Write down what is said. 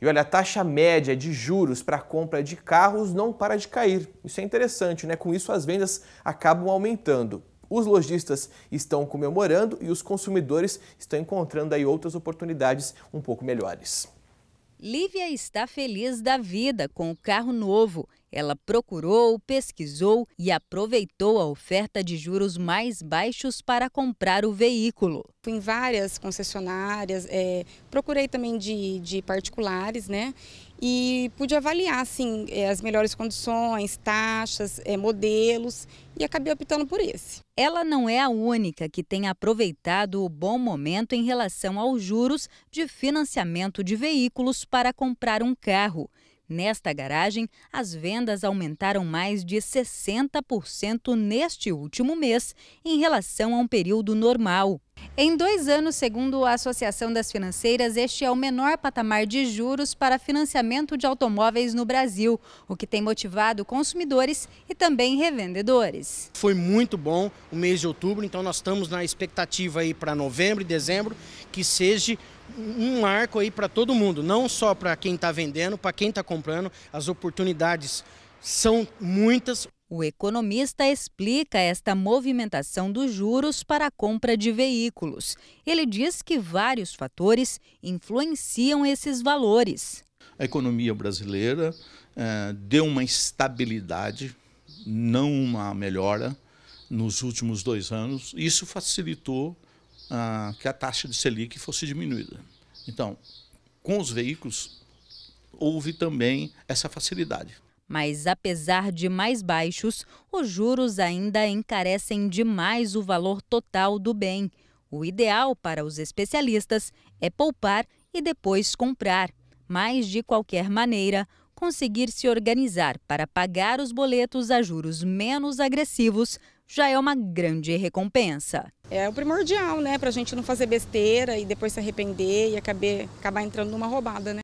E olha, a taxa média de juros para compra de carros não para de cair. Isso é interessante, né? Com isso as vendas acabam aumentando. Os lojistas estão comemorando e os consumidores estão encontrando aí outras oportunidades um pouco melhores. Lívia está feliz da vida com o carro novo ela procurou, pesquisou e aproveitou a oferta de juros mais baixos para comprar o veículo. Fui em várias concessionárias, é, procurei também de, de particulares, né? e pude avaliar assim, é, as melhores condições, taxas, é, modelos e acabei optando por esse. Ela não é a única que tem aproveitado o bom momento em relação aos juros de financiamento de veículos para comprar um carro. Nesta garagem, as vendas aumentaram mais de 60% neste último mês em relação a um período normal. Em dois anos, segundo a Associação das Financeiras, este é o menor patamar de juros para financiamento de automóveis no Brasil, o que tem motivado consumidores e também revendedores. Foi muito bom o mês de outubro, então nós estamos na expectativa aí para novembro e dezembro que seja um marco aí para todo mundo, não só para quem está vendendo, para quem está comprando. As oportunidades são muitas. O economista explica esta movimentação dos juros para a compra de veículos. Ele diz que vários fatores influenciam esses valores. A economia brasileira eh, deu uma estabilidade, não uma melhora, nos últimos dois anos. Isso facilitou ah, que a taxa de Selic fosse diminuída. Então, com os veículos, houve também essa facilidade. Mas apesar de mais baixos, os juros ainda encarecem demais o valor total do bem. O ideal para os especialistas é poupar e depois comprar, mas de qualquer maneira, conseguir se organizar para pagar os boletos a juros menos agressivos já é uma grande recompensa. É o primordial, né, para a gente não fazer besteira e depois se arrepender e acabar, acabar entrando numa roubada, né?